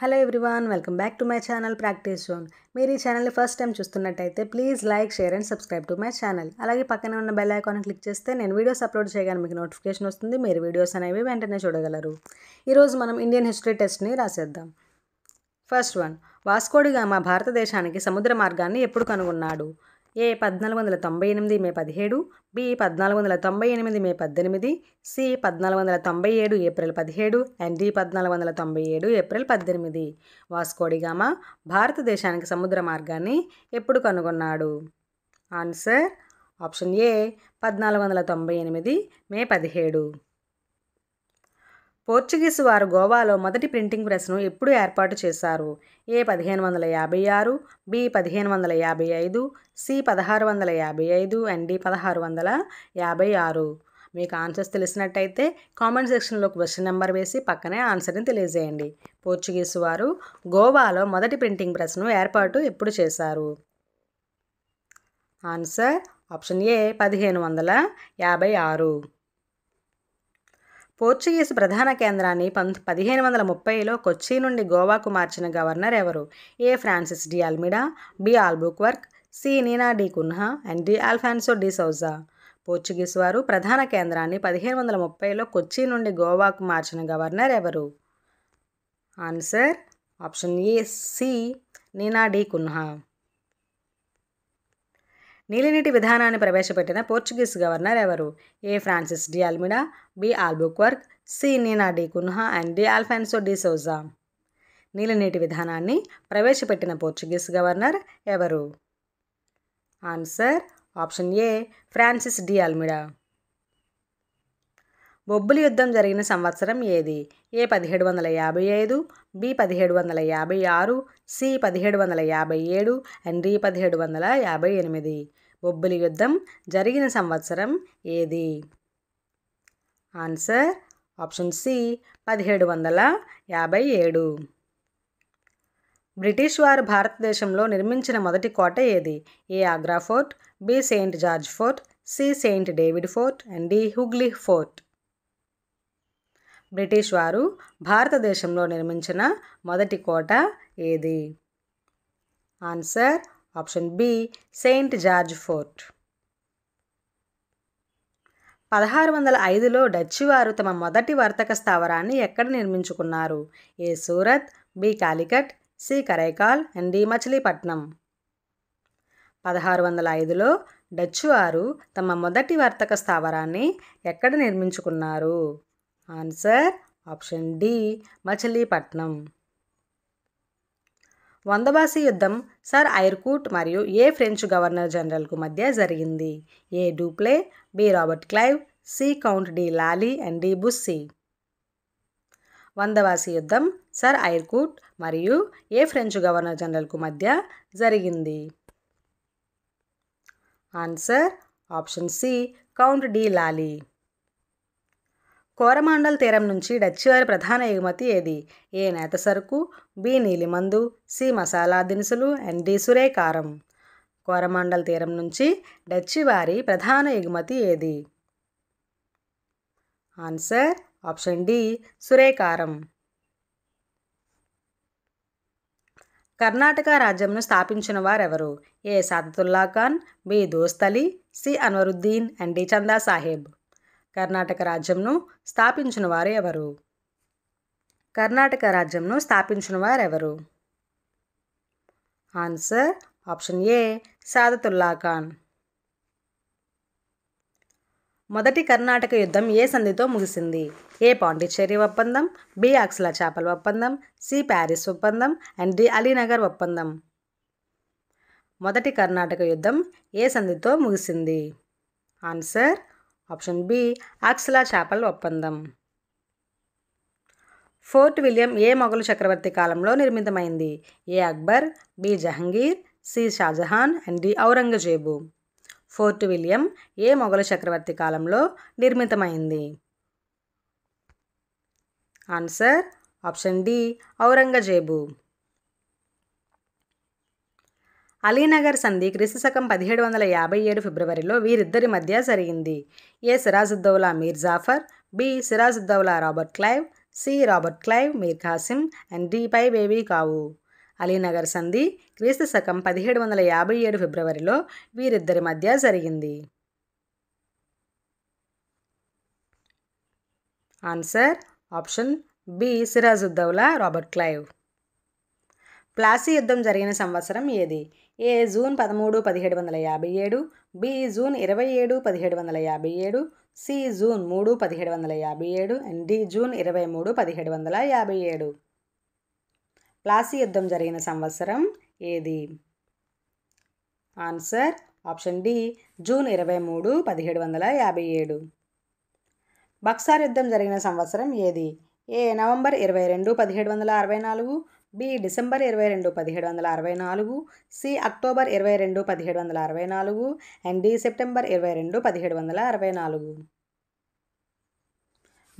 hello everyone welcome back to my channel practice zone మీరు ఈ ఛానల్ని ఫస్ట్ టైం చూస్తున్నట్టయితే please like share and subscribe to my channel అలాగే పక్కన ఉన్న బెల్ ఐకాన్ క్లిక్ చేస్తే నేను వీడియోస్ అప్లోడ్ చేయగానే మీకు నోటిఫికేషన్ వస్తుంది మీరు వీడియోస్ అనేవి వెంటనే చూడగలరు ఈరోజు మనం ఇండియన్ హిస్టరీ టెస్ట్ని రాసేద్దాం ఫస్ట్ వన్ వాస్కోడిగా మా భారతదేశానికి సముద్ర మార్గాన్ని ఎప్పుడు కనుగొన్నాడు ఏ పద్నాలుగు వందల తొంభై ఎనిమిది మే పదిహేడు బి పద్నాలుగు వందల తొంభై ఎనిమిది మే పద్దెనిమిది సి పద్నాలుగు వందల తొంభై ఏడు ఏప్రిల్ పదిహేడు అండ్ డి పద్నాలుగు వందల తొంభై ఏడు ఏప్రిల్ పద్దెనిమిది వాస్కోడిగామ భారతదేశానికి సముద్ర మార్గాన్ని ఎప్పుడు కనుగొన్నాడు ఆన్సర్ ఆప్షన్ ఏ పద్నాలుగు వందల తొంభై ఎనిమిది మే పదిహేడు పోర్చుగీసు వారు గోవాలో మొదటి ప్రింటింగ్ ప్రెస్ను ఎప్పుడు ఏర్పాటు చేశారు ఏ పదిహేను వందల యాభై ఆరు బి పదిహేను వందల యాభై ఐదు సి పదహారు వందల యాభై ఐదు అండ్ డి పదహారు వందల యాభై ఆరు మీకు ఆన్సర్స్ తెలిసినట్టయితే కామెంట్ సెక్షన్లో క్వశ్చన్ నెంబర్ వేసి పక్కనే ఆన్సర్ని తెలియజేయండి పోర్చుగీసు వారు గోవాలో మొదటి ప్రింటింగ్ ప్రెస్ను ఏర్పాటు ఎప్పుడు చేశారు ఆన్సర్ ఆప్షన్ ఏ పదిహేను వందల యాభై ఆరు పోర్చుగీస్ ప్రధాన కేంద్రాన్ని పం పదిహేను వందల ముప్పైలో కొచ్చి నుండి గోవాకు మార్చిన గవర్నర్ ఎవరు A Francis de Almeida B Albuquerque C Nuno da Cunha and D Alfonso de Souza Portuguese వారు ప్రధాన కేంద్రాన్ని పదిహేను వందల ముప్పైలో కొచ్చి నుండి గోవాకు మార్చిన గవర్నర్ ఎవరు answer option A C Nuno da Cunha నీలినీటి విధానాన్ని ప్రవేశపెట్టిన పోర్చుగీస్ గవర్నర్ ఎవరు A Francis de Almeida B Albuquerque C Nuno da Cunha and D Alfonso de Souza నీలినీటి విధానాన్ని ప్రవేశపెట్టిన పోర్చుగీస్ గవర్నర్ ఎవరు answer option A Francis de Almeida Bobbili యుద్ధం జరిగిన సంవత్సరం ఏది ఏ పదిహేడు వందల యాభై ఐదు బి పదిహేడు వందల యాభై ఆరు సి పదిహేడు వందల యాభై ఏడు అండ్ డి పదిహేడు వందల యాభై ఎనిమిది బొబ్బులి యుద్ధం జరిగిన సంవత్సరం ఏది ఆన్సర్ ఆప్షన్ సి పదిహేడు వందల యాభై ఏడు బ్రిటిష్ వారు భారతదేశంలో నిర్మించిన మొదటి కోట ఏది A Agra fort B Saint George fort C Saint David fort and D Hooghly fort British వారు భారతదేశంలో నిర్మించిన మొదటి కోట ఏది answer option B Saint George fort పదహారు వందల ఐదులో డచ్ వారు తమ మొదటి వర్తక స్థావరాన్ని ఎక్కడ నిర్మించుకున్నారు A Surat B Calicut C Karaikal and D Machilipatnam పదహారు వందల ఐదులో డచ్ వారు తమ మొదటి వర్తక స్థావరాన్ని ఎక్కడ నిర్మించుకున్నారు answer option D Machilipatnam Vandavasi యుద్ధం సర్ ఐర్కూట్ మరియు ఏ ఫ్రెంచ్ గవర్నర్ జనరల్కు మధ్య జరిగింది A Dupleix B Robert Clive C Count D Lally and D Bussy Vandavasi యుద్ధం సర్ ఐర్కూట్ మరియు ఏ ఫ్రెంచ్ గవర్నర్ జనరల్కు మధ్య జరిగింది answer option C Count D Lally Coromandel తీరం నుంచి డచ్ వారి ప్రధాన ఎగుమతి ఏది ఏ నేత సరుకు బి నీలిమందు సి మసాలా దినుసులు అండ్ డి సురే కారం కోరమాండల్ తీరం నుంచి డచ్ వారి ప్రధాన ఎగుమతి ఏది ఆన్సర్ ఆప్షన్ డి సురేకారం కర్ణాటక రాజ్యంను స్థాపించిన వారెవరు A సాదతుల్లా Khan B Dost Ali C Anwaruddin and D Chanda Sahib Karnataka రాజ్యంను స్థాపించిన వారు ఎవరు కర్ణాటక రాజ్యంను స్థాపించిన వారు ఎవరు ఆన్సర్ ఆప్షన్ ఏ సాదతుల్లా ఖాన్ మొదటి కర్ణాటక యుద్ధం ఏ సంధితో ముగిసింది ఏ పాండిచ్చేరి ఒప్పందం బి ఆక్స్లా చేపల ఒప్పందం సి ప్యారిస్ ఒప్పందం అండ్ డి అలీనగర్ ఒప్పందం మొదటి కర్ణాటక యుద్ధం ఏ సంధితో ముగిసింది ఆన్సర్ ఆప్షన్ బి ఆక్సలా చేపల ఒప్పందం ఫోర్ట్ విలియం ఏ మొఘలు చక్రవర్తి కాలంలో నిర్మితమైంది A Akbar B Jahangir C Shah Jahan and D Aurangzeb fort William ఏ మొఘలు చక్రవర్తి కాలంలో నిర్మితమైంది answer option D Aurangzeb Alinagar సంధి క్రీస్తు శకం పదిహేడు వందల యాభై ఏడు ఫిబ్రవరిలో వీరిద్దరి మధ్య జరిగింది A Sirajuddaula Mir Jafar B Sirajuddaula Robert Clive C Robert Clive Mir Qasim and D పై బేబీ కావు అలీనగర్ సంధి క్రీస్తు శకం పదిహేడు వందల యాభై ఏడు ఫిబ్రవరిలో వీరిద్దరి మధ్య జరిగింది answer option B Sirajuddaula Robert Clive Plassey యుద్ధం జరిగిన సంవత్సరం ఏది ఏ జూన్ పదమూడు పదిహేడు వందల యాభై ఏడు బి జూన్ ఇరవై ఏడు పదిహేడు వందల యాభై ఏడు సి జూన్ మూడు పదిహేడు వందల యాభై ఏడు అండ్ డి జూన్ ఇరవై మూడు పదిహేడు వందల యాభై ఏడు ప్లాసీ యుద్ధం జరిగిన సంవత్సరం ఏది ఆన్సర్ ఆప్షన్ డి జూన్ ఇరవై మూడు పదిహేడు వందల యాభై ఏడు బక్సార్ యుద్ధం జరిగిన సంవత్సరం ఏది ఏ నవంబర్ ఇరవై రెండు పదిహేడు వందల అరవై నాలుగు బి డిసెంబర్ ఇరవై రెండు పదిహేడు వందల అరవై నాలుగు సి అక్టోబర్ ఇరవై రెండు పదిహేడు వందల అరవై నాలుగు అండ్ డి సెప్టెంబర్ ఇరవై రెండు పదిహేడు వందల అరవై నాలుగు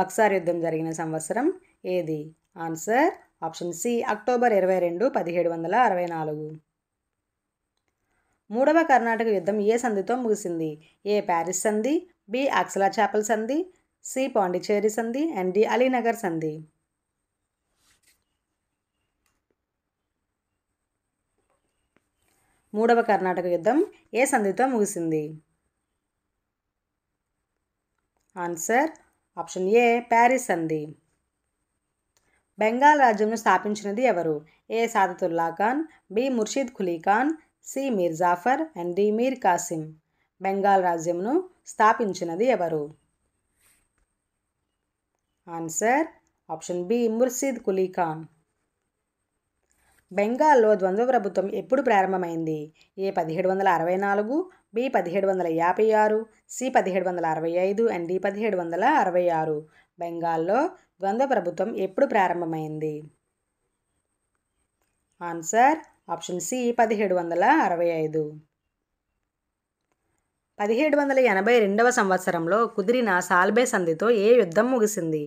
బక్సార్ యుద్ధం జరిగిన సంవత్సరం ఏది ఆన్సర్ ఆప్షన్ సి అక్టోబర్ ఇరవై రెండు పదిహేడు వందల అరవై నాలుగు మూడవ కర్ణాటక యుద్ధం ఏ సంధితో ముగిసింది ఏ ప్యారిస్ సంధి బి అక్సలా చాపల్ సంధి సి పాండిచేరి సంధి అండ్ డి అలీనగర్ సంధి మూడవ కర్ణాటక యుద్ధం ఏ సంధితో ముగిసింది ఆన్సర్ ఆప్షన్ ఏ ప్యారిస్ సంధి బెంగాల్ రాజ్యంను స్థాపించినది ఎవరు A సాదతుల్లా Khan B Murshid Quli Khan C Mir Jafar and D Mir Qasim Bengal రాజ్యంను స్థాపించినది ఎవరు answer option B Murshid Quli Khan బెంగాల్లో ద్వంద్వ ప్రభుత్వం ఎప్పుడు ప్రారంభమైంది ఏ పదిహేడు వందల అరవై నాలుగు బి పదిహేడు వందల యాభై ఆరు సి పదిహేడు వందల అరవై ఐదు అండ్ డి పదిహేడు వందల అరవై ఆరు బెంగాల్లో ద్వంద్వ ప్రభుత్వం ఎప్పుడు ప్రారంభమైంది ఆన్సర్ ఆప్షన్ సి పదిహేడు వందల అరవై ఐదు పదిహేడు వందల ఎనభై రెండవ సంవత్సరంలో కుదిరిన సాల్బే సంధితో ఏ యుద్ధం ముగిసింది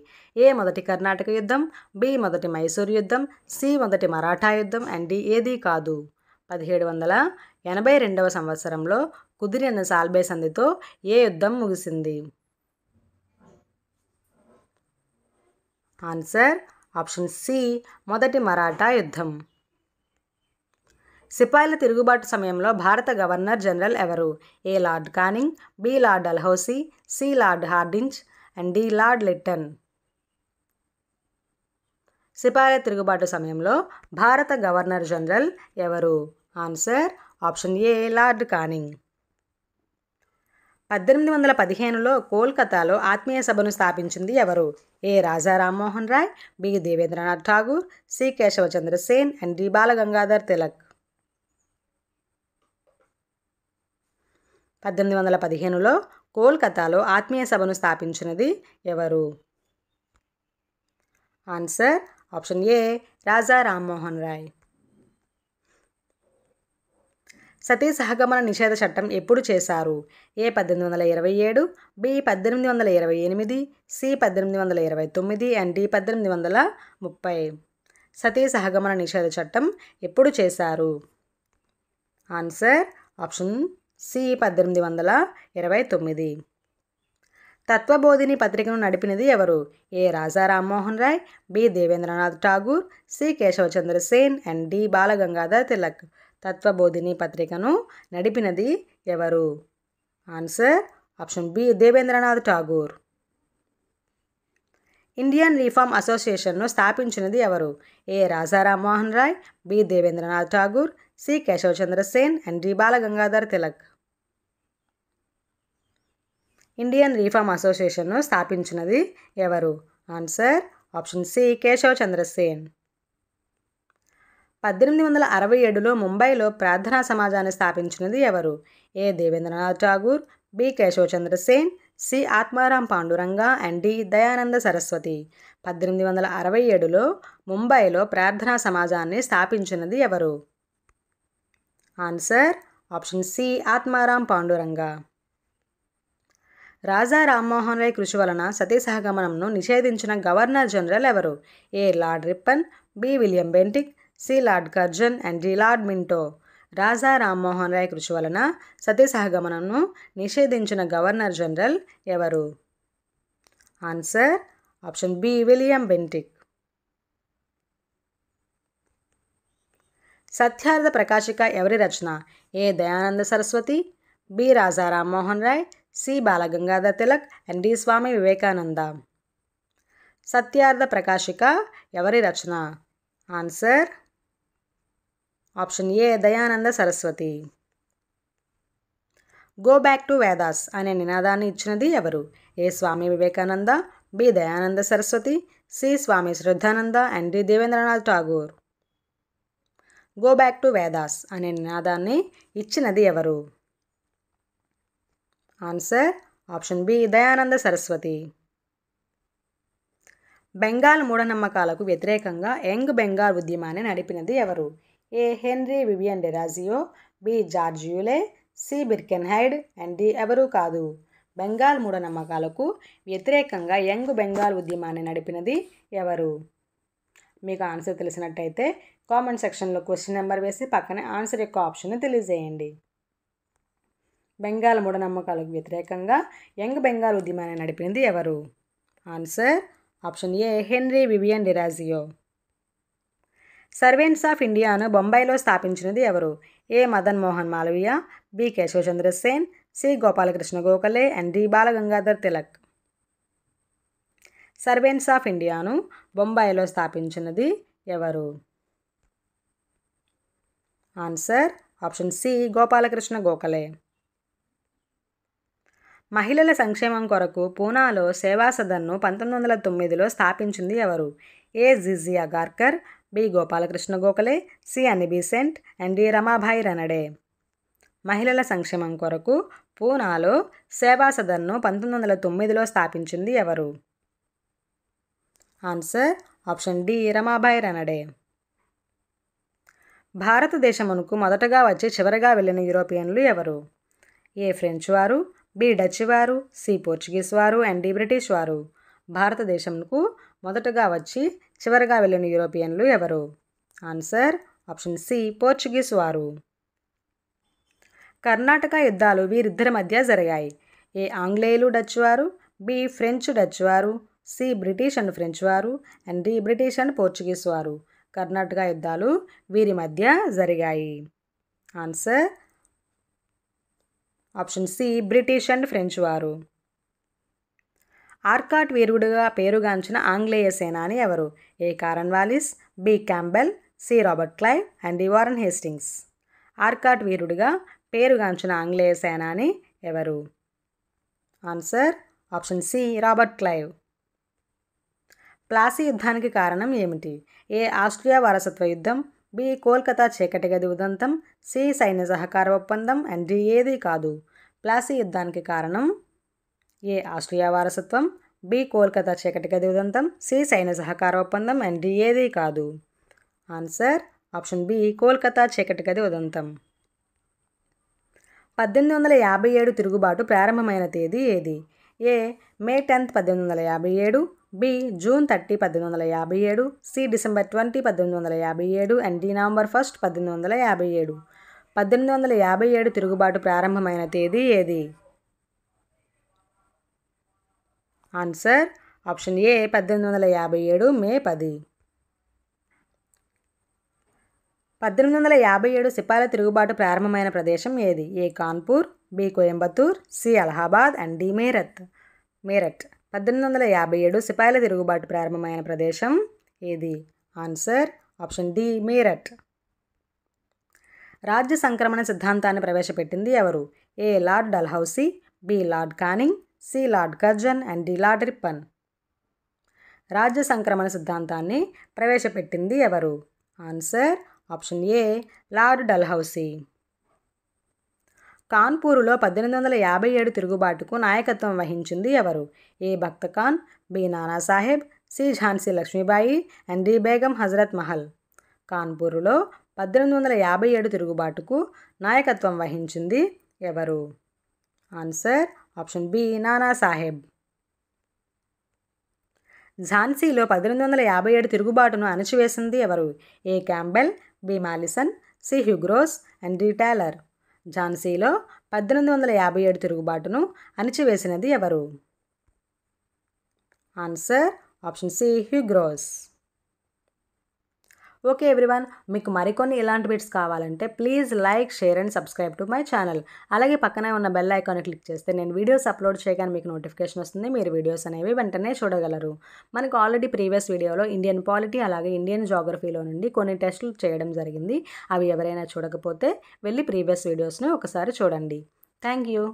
ఏ మొదటి కర్ణాటక యుద్ధం బి మొదటి మైసూర్ యుద్ధం సి మొదటి మరాఠా యుద్ధం అండ్ డి ఏది కాదు పదిహేడు వందల ఎనభై రెండవ సంవత్సరంలో కుదిరిన సాల్బే సంధితో ఏ యుద్ధం ముగిసింది ఆన్సర్ ఆప్షన్ సి మొదటి మరాఠా యుద్ధం సిపాయిల తిరుగుబాటు సమయంలో భారత గవర్నర్ జనరల్ ఎవరు A Lord Canning B Lord Dalhousie C Lord Hardinge and D Lord Lytton సిపాయిల తిరుగుబాటు సమయంలో భారత గవర్నర్ జనరల్ ఎవరు answer option A Lord Canning పద్దెనిమిది వందల పదిహేనులో కోల్కతాలో ఆత్మీయ సభను స్థాపించింది ఎవరు A Raja Rammohan Roy B Debendranath Tagore C Keshab Chandra Sen and D Balagangadhar Tilak పద్దెనిమిది వందల పదిహేనులో కోల్కతాలో ఆత్మీయ సభను స్థాపించినది ఎవరు answer option A Raja Rammohan Roy sati సహగమన నిషేధ చట్టం ఎప్పుడు చేశారు ఏ పద్దెనిమిది వందల ఇరవై ఏడు బి పద్దెనిమిది వందల ఇరవై ఎనిమిది సి పద్దెనిమిది వందల ఇరవై తొమ్మిది అండ్ డి పద్దెనిమిది వందల ముప్పై సతీ సహగమన నిషేధ చట్టం ఎప్పుడు చేశారు ఆన్సర్ ఆప్షన్ సి పద్దెనిమిది వందల ఇరవై తొమ్మిది తత్వబోధిని పత్రికను నడిపినది ఎవరు A Raja Rammohan Roy B Debendranath Tagore C Keshab Chandra Sen and D Balagangadhar Tilak Tattvabodhini పత్రికను నడిపినది ఎవరు answer option B Debendranath Tagore Indian reform అసోసియేషన్ను స్థాపించినది ఎవరు A Raja Rammohan Roy B Debendranath Tagore C Keshab Chandra Sen and D Balagangadhar Tilak Indian reform అసోసియేషన్ను స్థాపించినది ఎవరు answer option C Keshav Chandrasen పద్దెనిమిది వందల అరవై ఏడులో ముంబైలో ప్రార్థనా సమాజాన్ని స్థాపించినది ఎవరు A Debendranath Tagore B Keshav Chandrasen C Atmaram Pandurang and D Dayananda Saraswati పద్దెనిమిది వందల అరవై ఏడులో ముంబైలో ప్రార్థనా సమాజాన్ని స్థాపించినది ఎవరు answer option C Atmaram Pandurang Raja Rammohan Roy కృషి వలన సతీ సహగమనంను నిషేధించిన గవర్నర్ జనరల్ ఎవరు A Lord Ripon B William Bentinck C Lord Curzon and D Lord Minto Raja Rammohan Roy కృషి వలన సతీ సహగమనంను నిషేధించిన గవర్నర్ జనరల్ ఎవరు answer option B William Bentinck Satyartha Prakashika ఎవరి రచన A Dayananda Saraswati B Raja Rammohan Roy C Balagangadhar Tilak and D Swami Vivekananda Satyartha Prakashika ఎవరి రచన answer option A Dayananda Saraswati go back to Vedas అనే నినాదాన్ని ఇచ్చినది ఎవరు A Swami Vivekananda B Dayananda Saraswati C Swami Shraddhananda and D Debendranath Tagore go back to Vedas అనే నినాదాన్ని ఇచ్చినది ఎవరు answer option B Dayananda Saraswati Bengal మూఢనమ్మకాలకు వ్యతిరేకంగా యంగ్ బెంగాల్ ఉద్యమాన్ని నడిపినది ఎవరు A Henry Vivian Derozio B George Yule C బిర్కెన్ hide and D ఎవరూ కాదు బెంగాల్ మూఢనమ్మకాలకు వ్యతిరేకంగా యంగ్ బెంగాల్ ఉద్యమాన్ని నడిపినది ఎవరు మీకు ఆన్సర్ తెలిసినట్టయితే కామెంట్ సెక్షన్లో క్వశ్చన్ నెంబర్ వేసి పక్కనే ఆన్సర్ యొక్క ఆప్షన్ తెలియజేయండి బెంగాల్ మూఢనమ్మకాలకు వ్యతిరేకంగా యంగ్ బెంగాల్ ఉద్యమాన్ని నడిపింది ఎవరు answer option A Henry Vivian Derozio servants of ఇండియాను బొంబాయిలో స్థాపించినది ఎవరు A Madan Mohan Malaviya B Keshavachandra Chandrasen C Gopalakrishna Gokhale and D Balagangadhar Tilak servants of ఇండియాను బొంబాయిలో స్థాపించినది ఎవరు answer option C Gopalakrishna Gokhale మహిళల సంక్షేమం కొరకు పూనాలో సేవా సదన్ను పంతొమ్మిది వందల తొమ్మిదిలో స్థాపించింది ఎవరు A Jijia Garkar B Gopalakrishna Gokhale C Annie Besant and D Ramabai Ranade మహిళల సంక్షేమం కొరకు పూనాలో సేవా సదన్ను పంతొమ్మిది వందల తొమ్మిదిలో స్థాపించింది ఎవరు answer option D Ramabai Ranade భారతదేశమునకు మొదటగా వచ్చి చివరగా వెళ్ళిన యూరోపియన్లు ఎవరు ఏ ఫ్రెంచ్ వారు బి డచ్ వారు సి పోర్చుగీస్ వారు అండ్ డి బ్రిటిష్ వారు భారతదేశంకు మొదటగా వచ్చి చివరిగా వెళ్ళిన యూరోపియన్లు ఎవరు ఆన్సర్ ఆప్షన్ సి పోర్చుగీస్ వారు కర్ణాటక యుద్ధాలు వీరిద్దరి మధ్య జరిగాయి ఏ ఆంగ్లేయులు డచ్ వారు బి ఫ్రెంచ్ డచ్ వారు సి బ్రిటిష్ అండ్ ఫ్రెంచ్ వారు and D British and Portuguese వారు కర్ణాటక యుద్ధాలు వీరి మధ్య జరిగాయి answer option C British and French వారు ఆర్కాట్ వీరుడుగా పేరుగాంచిన ఆంగ్లేయ సేనాని ఎవరు A Wallis B Campbell C Robert Clive and D Warren Hastings Arcot వీరుడుగా పేరుగాంచిన ఆంగ్లేయ సేనాని ఎవరు answer option C Robert Clive Plassey యుద్ధానికి కారణం ఏమిటి ఏ ఆస్ట్రియా వారసత్వ యుద్ధం బి కోల్కతా చీకటి గది ఉదంతం సి సైన్య సహకార ఒప్పందం అండ్ డి ఏది కాదు ప్లాసీ యుద్ధానికి కారణం ఏ ఆస్ట్రియా వారసత్వం బి కోల్కతా చీకటి గది ఉదంతం సి సైన్య సహకార ఒప్పందం అండ్ డి ఏది కాదు ఆన్సర్ ఆప్షన్ బి కోల్కతా చీకటి గది ఉదంతం పద్దెనిమిది వందల యాభై ఏడు తిరుగుబాటు ప్రారంభమైన తేదీ ఏది ఏ మే టెన్త్ పద్దెనిమిది వందల యాభై ఏడు బి జూన్ థర్టీ పద్దెనిమిది వందల యాభై ఏడు సి డిసెంబర్ ట్వంటీ పద్దెనిమిది వందల యాభై ఏడు అండ్ డి నవంబర్ ఫస్ట్ పద్దెనిమిది వందల యాభై ఏడు పద్దెనిమిది వందల యాభై ఏడు తిరుగుబాటు ప్రారంభమైన తేదీ ఏది ఆన్సర్ ఆప్షన్ ఏ పద్దెనిమిది వందల యాభై ఏడు మే పది పద్దెనిమిది వందల యాభై ఏడు సిపాల తిరుగుబాటు ప్రారంభమైన ప్రదేశం ఏది A Kanpur B Coimbatore C Allahabad and D Meerut Meerut పద్దెనిమిది వందల యాభై ఏడు సిపాయిల తిరుగుబాటు ప్రారంభమైన ప్రదేశం ఏది ఆన్సర్ ఆప్షన్ డి మీరట్ రాజ్య సంక్రమణ సిద్ధాంతాన్ని ప్రవేశపెట్టింది ఎవరు A Lord Dalhousie B Lord Canning C Lord Curzon and D Lord Ripon రాజ్య సంక్రమణ సిద్ధాంతాన్ని ప్రవేశపెట్టింది ఎవరు answer option A Lord Dalhousie కాన్పూరులో పద్దెనిమిది వందల యాభై ఏడు తిరుగుబాటుకు నాయకత్వం వహించింది ఎవరు A Bakht Khan B Nanasaheb C Jhansi Lakshmibai and D Begum Hazrat Mahal కాన్పూరులో పద్దెనిమిది వందల యాభై ఏడు తిరుగుబాటుకు నాయకత్వం వహించింది ఎవరు ఆన్సర్ ఆప్షన్ బి నానాసాహెబ్ ఝాన్సీలో పద్దెనిమిది వందల యాభై ఏడు తిరుగుబాటును అణచివేసింది ఎవరు ఏ Campbell B Malleson C Hugh Rose and D Taylor ఝాన్సీలో పద్దెనిమిది వందల యాభై ఏడు తిరుగుబాటును అణిచివేసినది ఎవరు answer option C Hugh Rose okay everyone మీకు మరికొన్ని ఇలాంటి బిట్స్ కావాలంటే please like share and subscribe to my channel అలాగే పక్కనే ఉన్న బెల్ ఐకాన్ క్లిక్ చేస్తే నేను వీడియోస్ అప్లోడ్ చేయగానే మీకు నోటిఫికేషన్ వస్తుంది మీరు వీడియోస్ అనేవి వెంటనే చూడగలరు మనకు ఆల్రెడీ ప్రీవియస్ వీడియోలో ఇండియన్ పాలిటీ అలాగే ఇండియన్ జాగ్రఫీలో నుండి కొన్ని టెస్టులు చేయడం జరిగింది అవి ఎవరైనా చూడకపోతే వెళ్ళి ప్రీవియస్ వీడియోస్ని ఒకసారి చూడండి థ్యాంక్ యూ